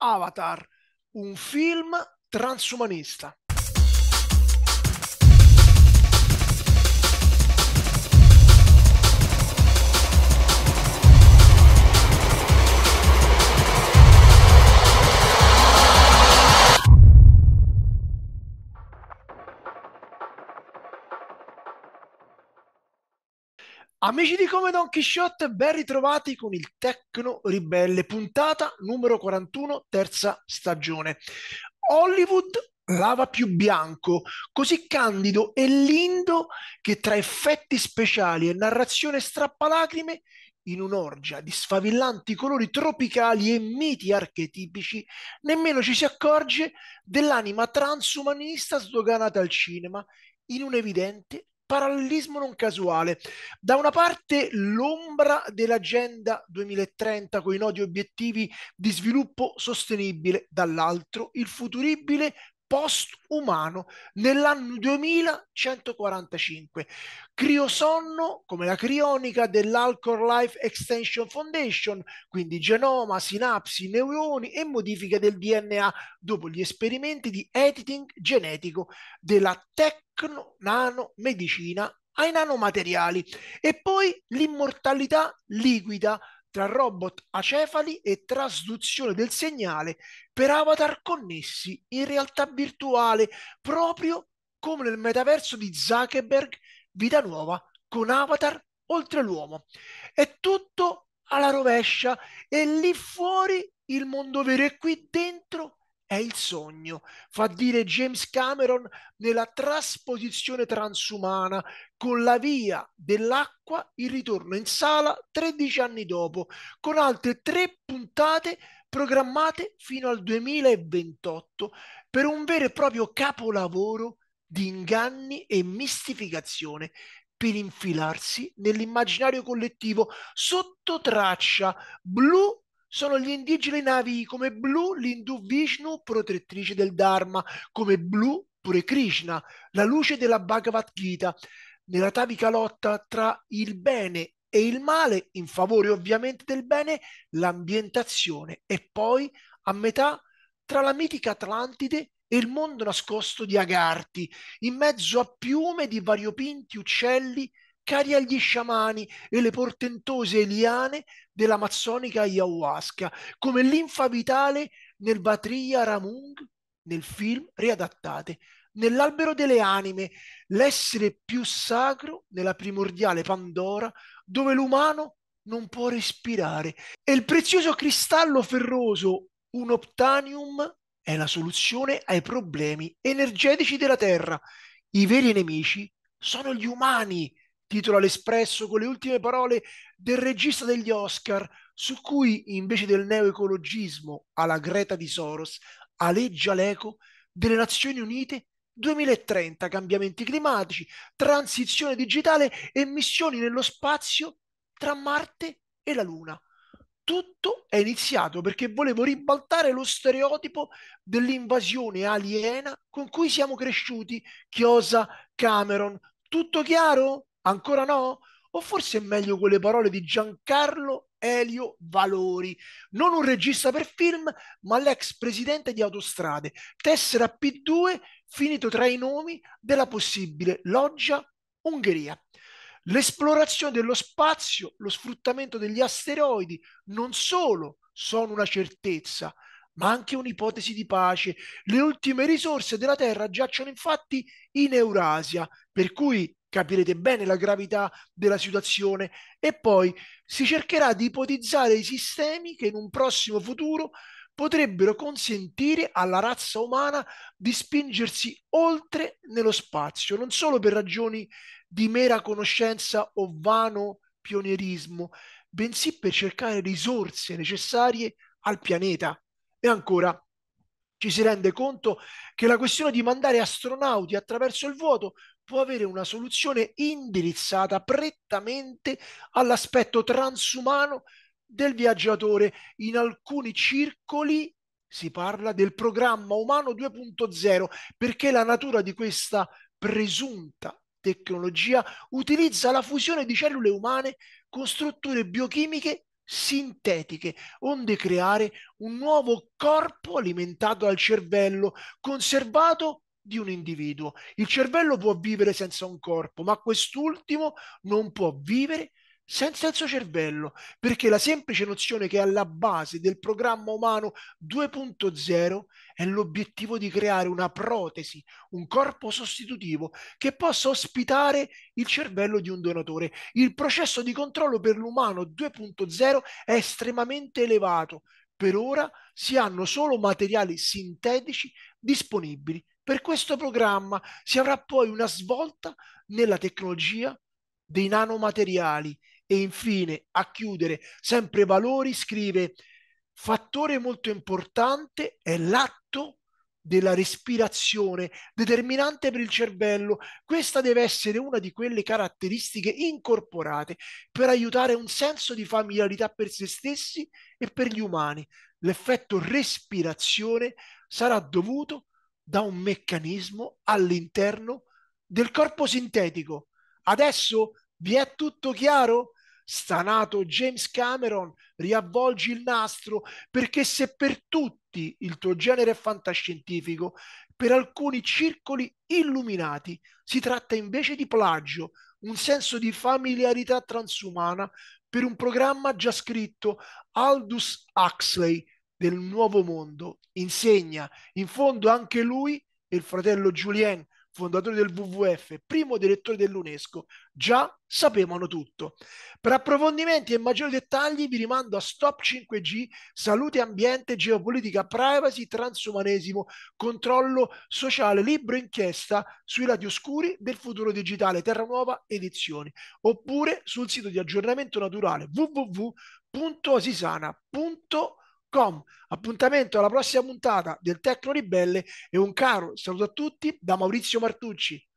Avatar, un film transumanista. Amici di Come Don Quixote, ben ritrovati con il Tecno Ribelle, puntata numero 41, terza stagione. Hollywood lava più bianco, così candido e lindo che tra effetti speciali e narrazione strappalacrime, in un'orgia di sfavillanti colori tropicali e miti archetipici, nemmeno ci si accorge dell'anima transumanista sdoganata al cinema in un evidente parallelismo non casuale. Da una parte l'ombra dell'agenda 2030 con i nodi obiettivi di sviluppo sostenibile, dall'altro il futuribile post-umano nell'anno 2145. Criosonno come la crionica dell'Alcor Life Extension Foundation, quindi genoma, sinapsi, neuroni e modifiche del DNA dopo gli esperimenti di editing genetico della Tech tecno, nano, medicina ai nanomateriali e poi l'immortalità liquida tra robot acefali e trasduzione del segnale per avatar connessi in realtà virtuale, proprio come nel metaverso di Zuckerberg Vita Nuova con avatar oltre l'uomo. È tutto alla rovescia e lì fuori il mondo vero e qui dentro è il sogno, fa dire James Cameron nella trasposizione transumana con la via dell'acqua il ritorno in sala 13 anni dopo, con altre tre puntate programmate fino al 2028 per un vero e proprio capolavoro di inganni e mistificazione per infilarsi nell'immaginario collettivo sotto traccia blu sono gli indigeni navi come blu l'Hindu Vishnu, protettrice del Dharma, come blu pure Krishna, la luce della Bhagavad Gita, nella tavica lotta tra il bene e il male, in favore ovviamente del bene, l'ambientazione e poi a metà tra la mitica Atlantide e il mondo nascosto di Agarti, in mezzo a piume di variopinti uccelli cari agli sciamani e le portentose liane dell'amazzonica ayahuasca, come l'infa vitale nel Batria Ramung, nel film riadattate, nell'albero delle anime, l'essere più sacro nella primordiale Pandora, dove l'umano non può respirare, e il prezioso cristallo ferroso, un optanium, è la soluzione ai problemi energetici della Terra. I veri nemici sono gli umani, titola l'Espresso con le ultime parole del regista degli Oscar, su cui invece del neoecologismo alla Greta di Soros aleggia l'eco delle Nazioni Unite 2030, cambiamenti climatici, transizione digitale e missioni nello spazio tra Marte e la Luna. Tutto è iniziato perché volevo ribaltare lo stereotipo dell'invasione aliena con cui siamo cresciuti, Chiosa Cameron. Tutto chiaro? Ancora no? O forse è meglio con le parole di Giancarlo Elio Valori, non un regista per film, ma l'ex presidente di Autostrade, tessera P2, finito tra i nomi della possibile loggia Ungheria. L'esplorazione dello spazio, lo sfruttamento degli asteroidi non solo sono una certezza, ma anche un'ipotesi di pace. Le ultime risorse della Terra giacciono infatti in Eurasia, per cui capirete bene la gravità della situazione e poi si cercherà di ipotizzare i sistemi che in un prossimo futuro potrebbero consentire alla razza umana di spingersi oltre nello spazio, non solo per ragioni di mera conoscenza o vano pionierismo, bensì per cercare risorse necessarie al pianeta. E ancora, ci si rende conto che la questione di mandare astronauti attraverso il vuoto può avere una soluzione indirizzata prettamente all'aspetto transumano del viaggiatore. In alcuni circoli si parla del programma umano 2.0 perché la natura di questa presunta tecnologia utilizza la fusione di cellule umane con strutture biochimiche sintetiche, onde creare un nuovo corpo alimentato al cervello, conservato di un individuo. Il cervello può vivere senza un corpo, ma quest'ultimo non può vivere senza il suo cervello, perché la semplice nozione che è alla base del programma umano 2.0 è l'obiettivo di creare una protesi, un corpo sostitutivo che possa ospitare il cervello di un donatore. Il processo di controllo per l'umano 2.0 è estremamente elevato. Per ora si hanno solo materiali sintetici disponibili per questo programma si avrà poi una svolta nella tecnologia dei nanomateriali e infine a chiudere sempre valori scrive fattore molto importante è l'atto della respirazione determinante per il cervello. Questa deve essere una di quelle caratteristiche incorporate per aiutare un senso di familiarità per se stessi e per gli umani. L'effetto respirazione sarà dovuto da un meccanismo all'interno del corpo sintetico. Adesso vi è tutto chiaro? Stanato James Cameron, riavvolgi il nastro, perché se per tutti il tuo genere è fantascientifico, per alcuni circoli illuminati si tratta invece di plagio, un senso di familiarità transumana per un programma già scritto Aldous Huxley del nuovo mondo, insegna in fondo anche lui e il fratello Julien, fondatore del WWF, primo direttore dell'UNESCO, già sapevano tutto. Per approfondimenti e maggiori dettagli vi rimando a Stop 5G, Salute Ambiente, Geopolitica, Privacy, Transumanesimo, Controllo Sociale, Libro Inchiesta sui lati oscuri del futuro digitale, Terra Nuova Edizioni, oppure sul sito di aggiornamento naturale www.asisana.com www.tecnoribelle.com. Appuntamento alla prossima puntata del Tecno Ribelle e un caro saluto a tutti da Maurizio Martucci.